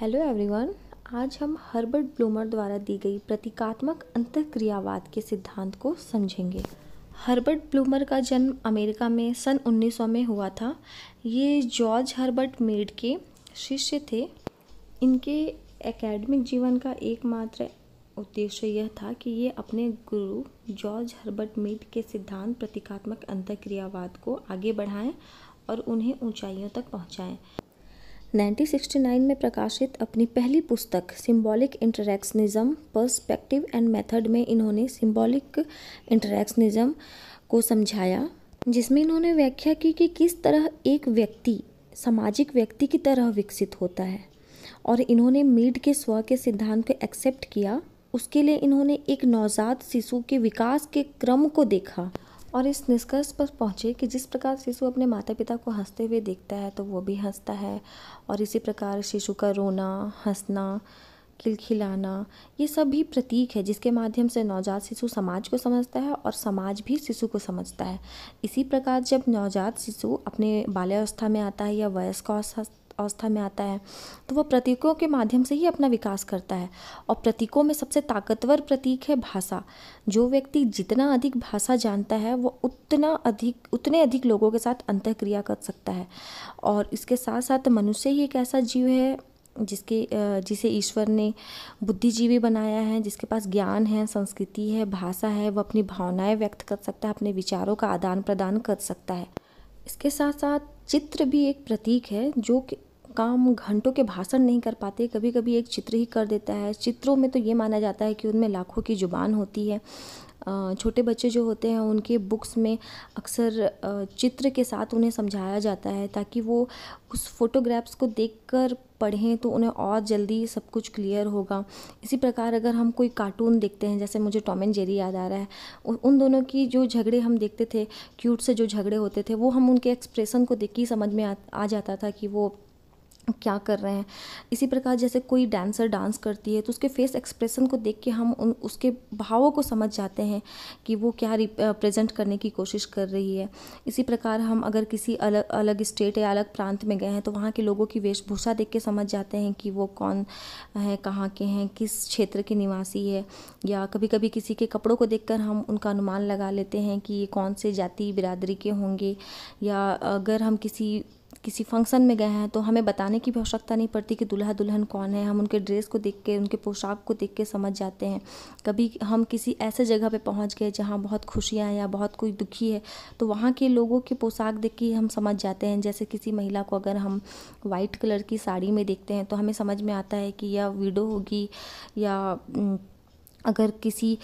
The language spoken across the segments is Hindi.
हेलो एवरीवन आज हम हर्बर्ट ब्लूमर द्वारा दी गई प्रतीकात्मक अंतक्रियावाद के सिद्धांत को समझेंगे हर्बर्ट ब्लूमर का जन्म अमेरिका में सन 1900 में हुआ था ये जॉर्ज हर्बर्ट मेड के शिष्य थे इनके एकेडमिक जीवन का एकमात्र उद्देश्य यह था कि ये अपने गुरु जॉर्ज हर्बर्ट मेड के सिद्धांत प्रतीकात्मक अंतक्रियावाद को आगे बढ़ाएं और उन्हें ऊंचाइयों तक पहुंचाएं 1969 में प्रकाशित अपनी पहली पुस्तक symbolic interactionism perspective and method में इन्होंने सिंबॉलिक इंटरैक्शनिज्म को समझाया जिसमें इन्होंने व्याख्या की कि किस तरह एक व्यक्ति सामाजिक व्यक्ति की तरह विकसित होता है और इन्होंने मीड के स्व के सिद्धांत को एक्सेप्ट किया उसके लिए इन्होंने एक नवजात शिशु के विकास के क्रम को देखा और इस निष्कर्ष पर पहुँचे कि जिस प्रकार शिशु अपने माता पिता को हंसते हुए देखता है तो वो भी हंसता है और इसी प्रकार शिशु का रोना हंसना खिलखिलाना ये सब भी प्रतीक है जिसके माध्यम से नवजात शिशु समाज को समझता है और समाज भी शिशु को समझता है इसी प्रकार जब नवजात शिशु अपने बाल्यावस्था में आता है या वयस्क अवस्था में आता है तो वह प्रतीकों के माध्यम से ही अपना विकास करता है और प्रतीकों में सबसे ताकतवर प्रतीक है भाषा जो व्यक्ति जितना अधिक भाषा जानता है वो उतना अधिक उतने अधिक लोगों के साथ अंत क्रिया कर सकता है और इसके साथ साथ मनुष्य ही एक ऐसा जीव है जिसके जिसे ईश्वर ने बुद्धिजीवी बनाया है जिसके पास ज्ञान है संस्कृति है भाषा है वह अपनी भावनाएं व्यक्त कर सकता है अपने विचारों का आदान प्रदान कर सकता है इसके साथ साथ चित्र भी एक प्रतीक है जो कि काम घंटों के भाषण नहीं कर पाते कभी कभी एक चित्र ही कर देता है चित्रों में तो ये माना जाता है कि उनमें लाखों की ज़ुबान होती है छोटे बच्चे जो होते हैं उनके बुक्स में अक्सर चित्र के साथ उन्हें समझाया जाता है ताकि वो उस फोटोग्राफ्स को देखकर पढ़ें तो उन्हें और जल्दी सब कुछ क्लियर होगा इसी प्रकार अगर हम कोई कार्टून देखते हैं जैसे मुझे टॉम एंड जेरी याद आ रहा है उन दोनों की जो झगड़े हम देखते थे क्यूट से जो झगड़े होते थे वो हम उनके एक्सप्रेशन को देख के समझ में आ, आ जाता था कि वो क्या कर रहे हैं इसी प्रकार जैसे कोई डांसर डांस करती है तो उसके फेस एक्सप्रेशन को देख के हम उन उसके भावों को समझ जाते हैं कि वो क्या रिप्रेजेंट करने की कोशिश कर रही है इसी प्रकार हम अगर किसी अलग अलग स्टेट या अलग प्रांत में गए हैं तो वहाँ के लोगों की वेशभूषा देख के समझ जाते हैं कि वो कौन है कहाँ के हैं किस क्षेत्र के निवासी है या कभी कभी किसी के कपड़ों को देख कर हम उनका अनुमान लगा लेते हैं कि ये कौन से जाति बिरादरी के होंगे या अगर हम किसी किसी फंक्शन में गए हैं तो हमें बताने की भी आवश्यकता नहीं पड़ती कि दुल्हा दुल्हन कौन है हम उनके ड्रेस को देख के उनके पोशाक को देख के समझ जाते हैं कभी हम किसी ऐसे जगह पे पहुंच गए जहां बहुत खुशियां या बहुत कोई दुखी है तो वहाँ के लोगों के पोशाक देख के हम समझ जाते हैं जैसे किसी महिला को अगर हम वाइट कलर की साड़ी में देखते हैं तो हमें समझ में आता है कि यह वीडो होगी या अगर किसी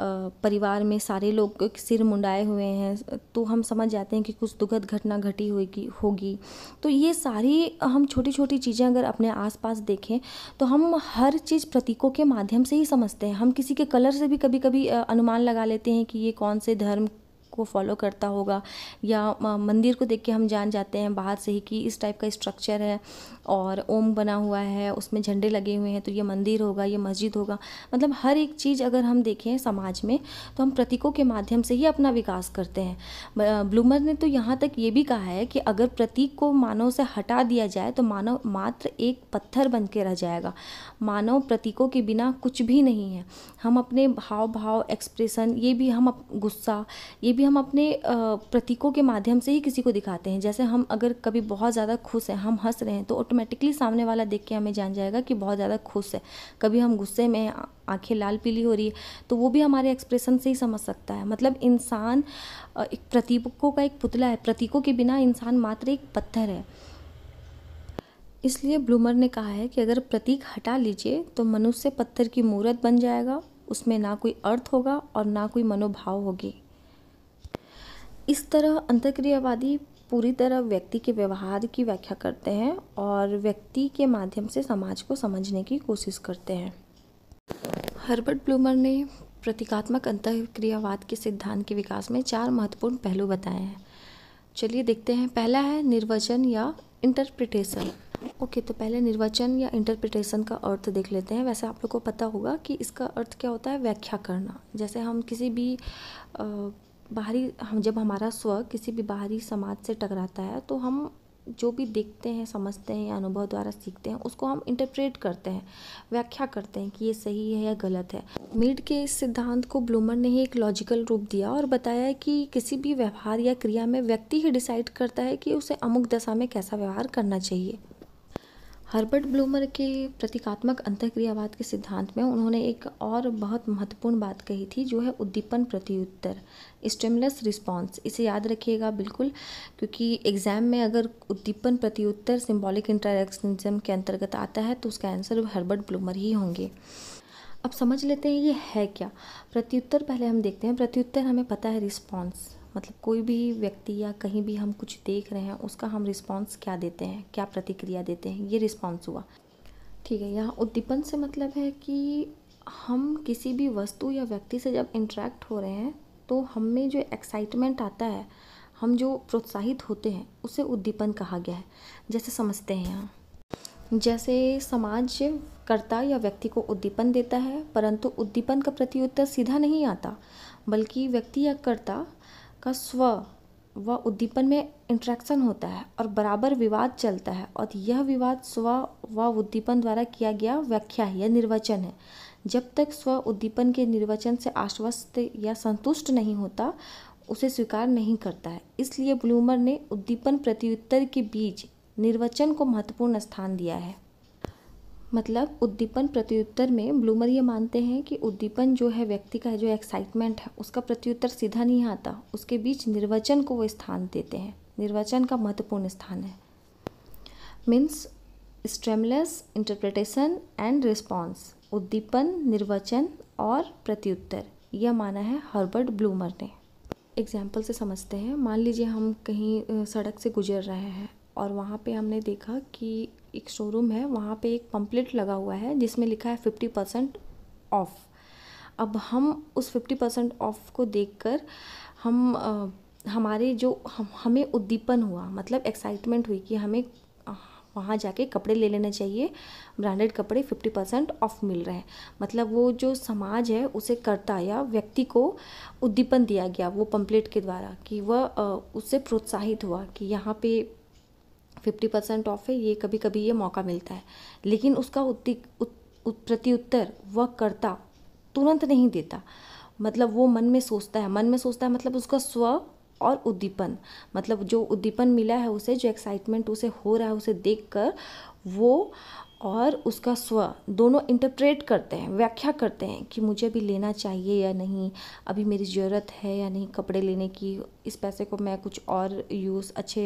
परिवार में सारे लोग सिर मुंडाए हुए हैं तो हम समझ जाते हैं कि कुछ दुखद घटना घटी होगी होगी तो ये सारी हम छोटी छोटी चीज़ें अगर अपने आसपास देखें तो हम हर चीज़ प्रतीकों के माध्यम से ही समझते हैं हम किसी के कलर से भी कभी कभी अनुमान लगा लेते हैं कि ये कौन से धर्म को फॉलो करता होगा या मंदिर को देख के हम जान जाते हैं बाहर से ही कि इस टाइप का स्ट्रक्चर है और ओम बना हुआ है उसमें झंडे लगे हुए हैं तो ये मंदिर होगा ये मस्जिद होगा मतलब हर एक चीज़ अगर हम देखें समाज में तो हम प्रतीकों के माध्यम से ही अपना विकास करते हैं ब्लूमर ने तो यहाँ तक ये भी कहा है कि अगर प्रतीक को मानव से हटा दिया जाए तो मानव मात्र एक पत्थर बन के रह जाएगा मानव प्रतीकों के बिना कुछ भी नहीं है हम अपने हाव भाव एक्सप्रेशन ये भी हम गुस्सा ये भी भी हम अपने प्रतीकों के माध्यम से ही किसी को दिखाते हैं जैसे हम अगर कभी बहुत ज़्यादा खुश हैं हम हंस रहे हैं तो ऑटोमेटिकली सामने वाला देख के हमें जान जाएगा कि बहुत ज़्यादा खुश है कभी हम गुस्से में आंखें लाल पीली हो रही है तो वो भी हमारे एक्सप्रेशन से ही समझ सकता है मतलब इंसान एक प्रतीकों का एक पुतला है प्रतीकों के बिना इंसान मात्र एक पत्थर है इसलिए ब्लूमर ने कहा है कि अगर प्रतीक हटा लीजिए तो मनुष्य पत्थर की मूर्त बन जाएगा उसमें ना कोई अर्थ होगा और ना कोई मनोभाव होगी इस तरह अंतक्रियावादी पूरी तरह व्यक्ति के व्यवहार की व्याख्या करते हैं और व्यक्ति के माध्यम से समाज को समझने की कोशिश करते हैं हर्बर्ट ब्लूमर ने प्रतीकात्मक अंतक्रियावाद के सिद्धांत के विकास में चार महत्वपूर्ण पहलू बताए हैं चलिए देखते हैं पहला है निर्वचन या इंटरप्रिटेशन ओके तो पहले निर्वचन या इंटरप्रिटेशन का अर्थ देख लेते हैं वैसे आप लोग को पता होगा कि इसका अर्थ क्या होता है व्याख्या करना जैसे हम किसी भी आ, बाहरी हम जब हमारा स्व किसी भी बाहरी समाज से टकराता है तो हम जो भी देखते हैं समझते हैं या अनुभव द्वारा सीखते हैं उसको हम इंटरप्रेट करते हैं व्याख्या करते हैं कि ये सही है या गलत है मीड के इस सिद्धांत को ब्लूमर ने ही एक लॉजिकल रूप दिया और बताया कि किसी भी व्यवहार या क्रिया में व्यक्ति ही डिसाइड करता है कि उसे अमुक दशा में कैसा व्यवहार करना चाहिए हर्बर्ट ब्लूमर के प्रतीकात्मक अंतक्रियावाद के सिद्धांत में उन्होंने एक और बहुत महत्वपूर्ण बात कही थी जो है उद्दीपन प्रत्युत्तर स्टेमलेस रिस्पॉन्स इसे याद रखिएगा बिल्कुल क्योंकि एग्ज़ाम में अगर उद्दीपन प्रत्युत्तर सिम्बॉलिक इंटरक्शनिज्म के अंतर्गत आता है तो उसका आंसर हर्बर्ट ब्लूमर ही होंगे अब समझ लेते हैं ये है क्या प्रत्युत्तर पहले हम देखते हैं प्रत्युत्तर हमें पता है रिस्पॉन्स मतलब कोई भी व्यक्ति या कहीं भी हम कुछ देख रहे हैं उसका हम रिस्पॉन्स क्या देते हैं क्या प्रतिक्रिया देते हैं ये रिस्पॉन्स हुआ ठीक है यहाँ उद्दीपन से मतलब है कि हम किसी भी वस्तु या व्यक्ति से जब इंट्रैक्ट हो रहे हैं तो हम में जो एक्साइटमेंट आता है हम जो प्रोत्साहित होते हैं उसे उद्दीपन कहा गया है जैसे समझते हैं यहाँ जैसे समाज कर्ता या व्यक्ति को उद्दीपन देता है परंतु उद्दीपन का प्रत्युत्तर सीधा नहीं आता बल्कि व्यक्ति या कर्ता का स्व व उद्दीपन में इंट्रैक्शन होता है और बराबर विवाद चलता है और यह विवाद स्व व उद्दीपन द्वारा किया गया व्याख्या है या निर्वचन है जब तक स्व उद्दीपन के निर्वचन से आश्वस्त या संतुष्ट नहीं होता उसे स्वीकार नहीं करता है इसलिए ब्लूमर ने उद्दीपन प्रत्युत्तर के बीच निर्वचन को महत्वपूर्ण स्थान दिया है मतलब उद्दीपन प्रत्युत्तर में ब्लूमर ये मानते हैं कि उद्दीपन जो है व्यक्ति का जो एक्साइटमेंट है उसका प्रत्युत्तर सीधा नहीं आता उसके बीच निर्वचन को वो स्थान देते हैं निर्वचन का महत्वपूर्ण स्थान है means stimulus interpretation and response उद्दीपन निर्वचन और प्रत्युत्तर यह माना है हर्बर्ट ब्लूमर ने एग्जाम्पल से समझते हैं मान लीजिए हम कहीं सड़क से गुजर रहे हैं और वहाँ पे हमने देखा कि एक शोरूम है वहाँ पे एक पम्पलेट लगा हुआ है जिसमें लिखा है फिफ्टी परसेंट ऑफ़ अब हम उस फिफ्टी परसेंट ऑफ़ को देखकर हम आ, हमारे जो हम हमें उद्दीपन हुआ मतलब एक्साइटमेंट हुई कि हमें वहाँ जाके कपड़े ले लेने चाहिए ब्रांडेड कपड़े फिफ्टी परसेंट ऑफ मिल रहे हैं मतलब वो जो समाज है उसे करता या व्यक्ति को उद्दीपन दिया गया वो पम्पलेट के द्वारा कि वह उससे प्रोत्साहित हुआ कि यहाँ पे फिफ्टी परसेंट ऑफ है ये कभी कभी ये मौका मिलता है लेकिन उसका उत, प्रत्युत्तर वह करता तुरंत नहीं देता मतलब वो मन में सोचता है मन में सोचता है मतलब उसका स्व और उद्दीपन मतलब जो उद्दीपन मिला है उसे जो एक्साइटमेंट उसे हो रहा है उसे कर वो और उसका स्व दोनों इंटरप्रेट करते हैं व्याख्या करते हैं कि मुझे अभी लेना चाहिए या नहीं अभी मेरी ज़रूरत है या नहीं कपड़े लेने की इस पैसे को मैं कुछ और यूज़ अच्छे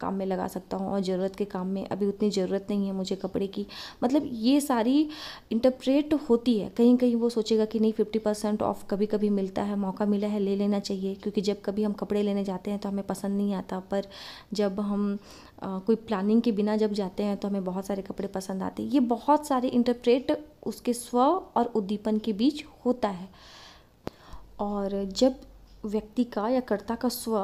काम में लगा सकता हूँ और ज़रूरत के काम में अभी उतनी ज़रूरत नहीं है मुझे कपड़े की मतलब ये सारी इंटरप्रेट होती है कहीं कहीं वो सोचेगा कि नहीं फिफ्टी परसेंट ऑफ कभी कभी मिलता है मौका मिला है ले लेना चाहिए क्योंकि जब कभी हम कपड़े लेने जाते हैं तो हमें पसंद नहीं आता पर जब हम आ, कोई प्लानिंग के बिना जब जाते हैं तो हमें बहुत सारे कपड़े पसंद आते हैं ये बहुत सारे इंटरप्रेट उसके स्व और उद्दीपन के बीच होता है और जब व्यक्ति का या कर्ता का स्व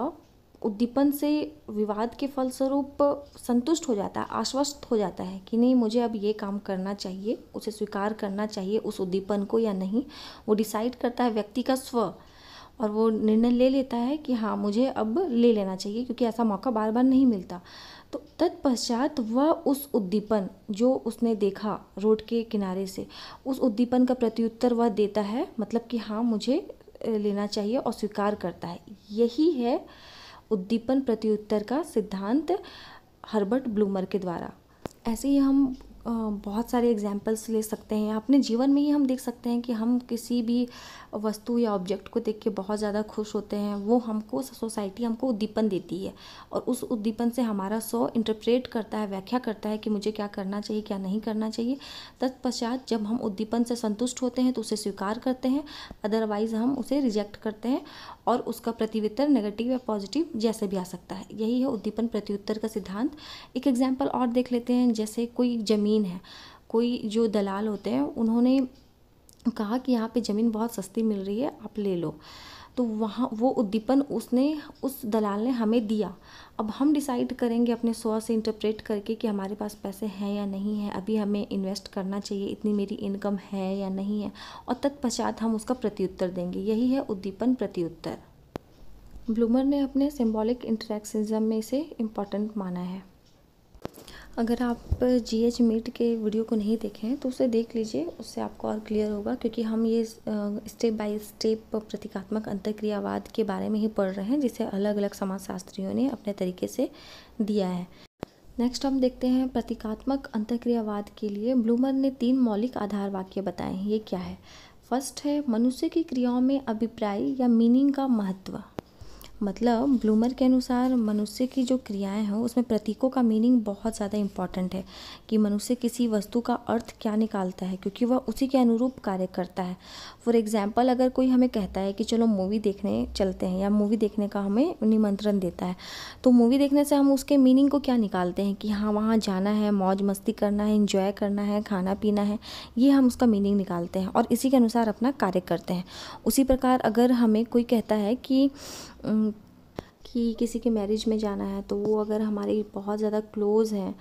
उद्दीपन से विवाद के फलस्वरूप संतुष्ट हो जाता है आश्वस्त हो जाता है कि नहीं मुझे अब ये काम करना चाहिए उसे स्वीकार करना चाहिए उस उद्दीपन को या नहीं वो डिसाइड करता है व्यक्ति का स्व और वो निर्णय ले लेता है कि हाँ मुझे अब ले लेना चाहिए क्योंकि ऐसा मौका बार बार नहीं मिलता तो तत्पश्चात वह उस उद्दीपन जो उसने देखा रोड के किनारे से उस उद्दीपन का प्रत्युत्तर वह देता है मतलब कि हाँ मुझे लेना चाहिए और स्वीकार करता है यही है उद्दीपन प्रत्युत्तर का सिद्धांत हर्बर्ट ब्लूमर के द्वारा ऐसे ही हम बहुत सारे एग्जाम्पल्स ले सकते हैं अपने जीवन में ही हम देख सकते हैं कि हम किसी भी वस्तु या ऑब्जेक्ट को देख के बहुत ज़्यादा खुश होते हैं वो हमको सोसाइटी हमको उद्दीपन देती है और उस उद्दीपन से हमारा सो इंटरप्रेट करता है व्याख्या करता है कि मुझे क्या करना चाहिए क्या नहीं करना चाहिए तत्पश्चात जब हम उद्दीपन से संतुष्ट होते हैं तो उसे स्वीकार करते हैं अदरवाइज़ हम उसे रिजेक्ट करते हैं और उसका प्रतिवितर नेगेटिव या पॉजिटिव जैसे भी आ सकता है यही है उद्दीपन प्रत्युत्तर का सिद्धांत एक एग्जाम्पल और देख लेते हैं जैसे कोई जमीन ज़मीन है कोई जो दलाल होते हैं उन्होंने कहा कि यहाँ पे ज़मीन बहुत सस्ती मिल रही है आप ले लो तो वहाँ वो उद्दीपन उसने उस दलाल ने हमें दिया अब हम डिसाइड करेंगे अपने स्व से इंटरप्रेट करके कि हमारे पास पैसे हैं या नहीं है अभी हमें इन्वेस्ट करना चाहिए इतनी मेरी इनकम है या नहीं है और तत्पश्चात हम उसका प्रत्युत्तर देंगे यही है उद्दीपन प्रत्युत्तर ब्लूमर ने अपने सिम्बॉलिक इंटरेक्शनिज्म में इसे इम्पॉर्टेंट माना है अगर आप जी एच मीट के वीडियो को नहीं देखे हैं तो उसे देख लीजिए उससे आपको और क्लियर होगा क्योंकि हम ये स्टेप बाय स्टेप प्रतीकात्मक अंतक्रियावाद के बारे में ही पढ़ रहे हैं जिसे अलग अलग समाजशास्त्रियों ने अपने तरीके से दिया है नेक्स्ट हम देखते हैं प्रतीकात्मक अंतक्रियावाद के लिए ब्लूमर ने तीन मौलिक आधार वाक्य बताए हैं ये क्या है फर्स्ट है मनुष्य की क्रियाओं में अभिप्राय या मीनिंग का महत्व मतलब ब्लूमर के अनुसार मनुष्य की जो क्रियाएं हैं उसमें प्रतीकों का मीनिंग बहुत ज़्यादा इम्पॉर्टेंट है कि मनुष्य किसी वस्तु का अर्थ क्या निकालता है क्योंकि वह उसी के अनुरूप कार्य करता है फॉर एग्ज़ाम्पल अगर कोई हमें कहता है कि चलो मूवी देखने चलते हैं या मूवी देखने का हमें निमंत्रण देता है तो मूवी देखने से हम उसके मीनिंग को क्या निकालते हैं कि हाँ वहाँ जाना है मौज मस्ती करना है इन्जॉय करना है खाना पीना है ये हम उसका मीनिंग निकालते हैं और इसी के अनुसार अपना कार्य करते हैं उसी प्रकार अगर हमें कोई कहता है कि कि किसी के मैरिज में जाना है तो वो अगर हमारे बहुत ज़्यादा क्लोज़ हैं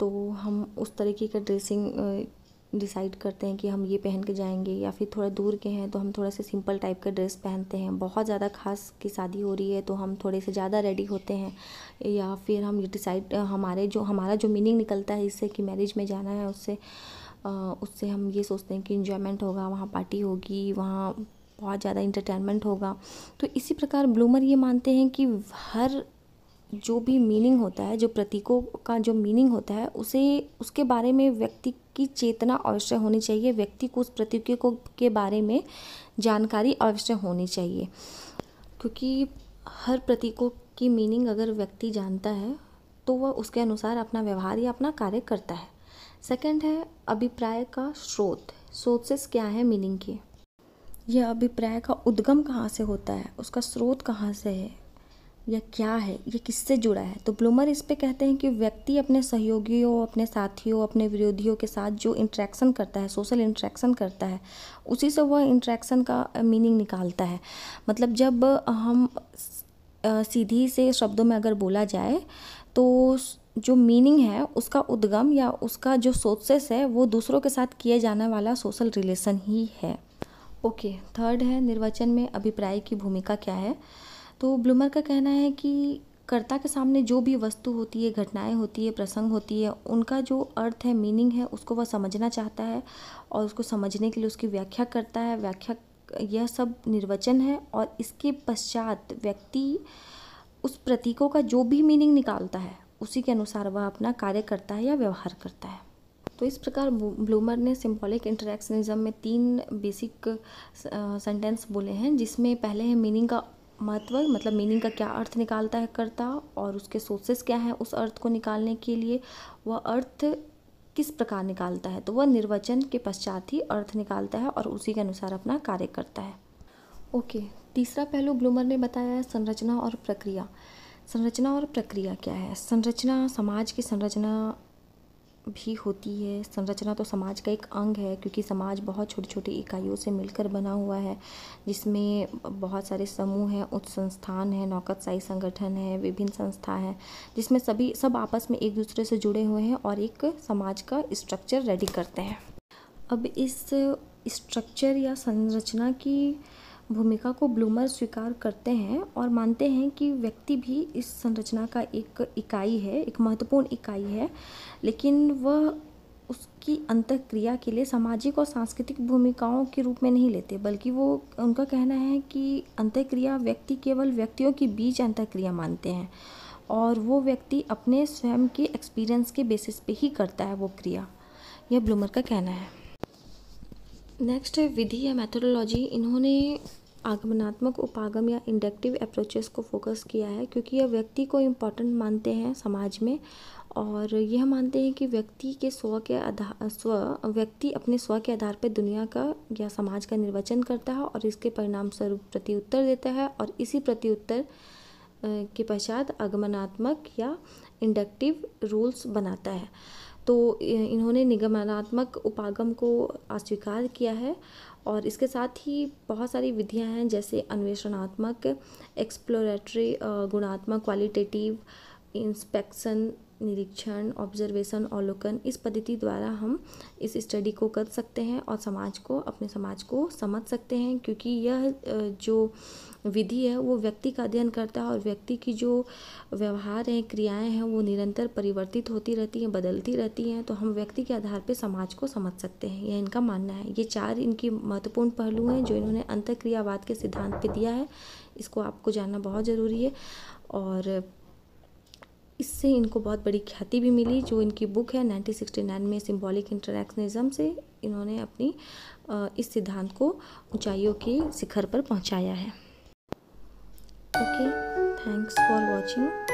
तो हम उस तरीके का ड्रेसिंग डिसाइड करते हैं कि हम ये पहन के जाएंगे या फिर थोड़ा दूर के हैं तो हम थोड़ा सा सिंपल टाइप का ड्रेस पहनते हैं बहुत ज़्यादा खास की शादी हो रही है तो हम थोड़े से ज़्यादा रेडी होते हैं या फिर हम ये डिसाइड हमारे जो हमारा जो मीनिंग निकलता है इससे कि मैरिज में जाना है उससे उससे हम ये सोचते हैं कि इन्जॉयमेंट होगा वहाँ पार्टी होगी वहाँ बहुत ज़्यादा इंटरटेनमेंट होगा तो इसी प्रकार ब्लूमर ये मानते हैं कि हर जो भी मीनिंग होता है जो प्रतीकों का जो मीनिंग होता है उसे उसके बारे में व्यक्ति की चेतना अवश्य होनी चाहिए व्यक्ति को उस प्रतीकों को के बारे में जानकारी अवश्य होनी चाहिए क्योंकि हर प्रतीकों की मीनिंग अगर व्यक्ति जानता है तो वह उसके अनुसार अपना व्यवहार या अपना कार्य करता है सेकंड है अभिप्राय का स्रोत सोर्सेस क्या है मीनिंग के यह अभिप्राय का उद्गम कहाँ से होता है उसका स्रोत कहाँ से है यह क्या है ये किससे जुड़ा है तो ब्लूमर इस पे कहते हैं कि व्यक्ति अपने सहयोगियों अपने साथियों अपने विरोधियों के साथ जो इंट्रैक्शन करता है सोशल इंट्रैक्शन करता है उसी से वह इंट्रैक्शन का मीनिंग निकालता है मतलब जब हम सीधी से शब्दों में अगर बोला जाए तो जो मीनिंग है उसका उद्गम या उसका जो सोर्सेस है वो दूसरों के साथ किया जाने वाला सोशल रिलेशन ही है ओके थर्ड है निर्वाचन में अभिप्राय की भूमिका क्या है तो ब्लूमर का कहना है कि कर्ता के सामने जो भी वस्तु होती है घटनाएं होती है प्रसंग होती है उनका जो अर्थ है मीनिंग है उसको वह समझना चाहता है और उसको समझने के लिए उसकी व्याख्या करता है व्याख्या यह सब निर्वचन है और इसके पश्चात व्यक्ति उस प्रतीकों का जो भी मीनिंग निकालता है उसी के अनुसार वह अपना कार्य करता है या व्यवहार करता है तो इस प्रकार ब्लूमर ने सिंबॉलिक इंटरेक्शनिज्म में तीन बेसिक सेंटेंस बोले हैं जिसमें पहले है मीनिंग का महत्व मतलब मीनिंग का क्या अर्थ निकालता है करता और उसके सोर्सेस क्या हैं उस अर्थ को निकालने के लिए वह अर्थ किस प्रकार निकालता है तो वह निर्वचन के पश्चात ही अर्थ निकालता है और उसी के अनुसार अपना कार्य करता है ओके okay, तीसरा पहलू ब्लूमर ने बताया है संरचना और प्रक्रिया संरचना और प्रक्रिया क्या है संरचना समाज की संरचना भी होती है संरचना तो समाज का एक अंग है क्योंकि समाज बहुत छोटी छोटी इकाइयों से मिलकर बना हुआ है जिसमें बहुत सारे समूह हैं उच्च संस्थान हैं नौकतशाही संगठन है विभिन्न संस्था है जिसमें सभी सब आपस में एक दूसरे से जुड़े हुए हैं और एक समाज का स्ट्रक्चर रेडी करते हैं अब इस स्ट्रक्चर या संरचना की भूमिका को ब्लूमर स्वीकार करते हैं और मानते हैं कि व्यक्ति भी इस संरचना का एक इकाई है एक महत्वपूर्ण इकाई है लेकिन वह उसकी अंतक्रिया के लिए सामाजिक और सांस्कृतिक भूमिकाओं के रूप में नहीं लेते बल्कि वो उनका कहना है कि अंतक्रिया व्यक्ति केवल व्यक्तियों के बीच अंतक्रिया मानते हैं और वो व्यक्ति अपने स्वयं के एक्सपीरियंस के बेसिस पे ही करता है वो क्रिया यह ब्लूमर का कहना है नेक्स्ट है विधि या मैथोडोलॉजी इन्होंने आगमनात्मक उपागम या इंडक्टिव अप्रोचेस को फोकस किया है क्योंकि यह व्यक्ति को इम्पॉर्टेंट मानते हैं समाज में और यह मानते हैं कि व्यक्ति के स्व के आधार स्व व्यक्ति अपने स्व के आधार पर दुनिया का या समाज का निर्वचन करता है और इसके परिणाम स्वरूप प्रत्युत्तर देता है और इसी प्रत्युत्तर के पश्चात आगमनात्मक या इंडक्टिव रूल्स बनाता है तो इन्होंने निगमनात्मक उपागम को अस्वीकार किया है और इसके साथ ही बहुत सारी विधियां हैं जैसे अन्वेषणात्मक एक्सप्लोरेटरी गुणात्मक क्वालिटेटिव इंस्पेक्शन निरीक्षण ऑब्जर्वेशन अवलोकन इस पद्धति द्वारा हम इस स्टडी को कर सकते हैं और समाज को अपने समाज को समझ सकते हैं क्योंकि यह जो विधि है वो व्यक्ति का अध्ययन करता है और व्यक्ति की जो व्यवहार हैं क्रियाएं हैं वो निरंतर परिवर्तित होती रहती हैं बदलती रहती हैं तो हम व्यक्ति के आधार पर समाज को समझ सकते हैं यह इनका मानना है ये चार इनकी महत्वपूर्ण पहलू हैं जो इन्होंने क्रियावाद के सिद्धांत पर दिया है इसको आपको जानना बहुत ज़रूरी है और इससे इनको बहुत बड़ी ख्याति भी मिली जो इनकी बुक है 1969 में सिंबॉलिक इंटरैक्शनिज्म से इन्होंने अपनी इस सिद्धांत को ऊंचाइयों के शिखर पर पहुंचाया है ओके थैंक्स फॉर वॉचिंग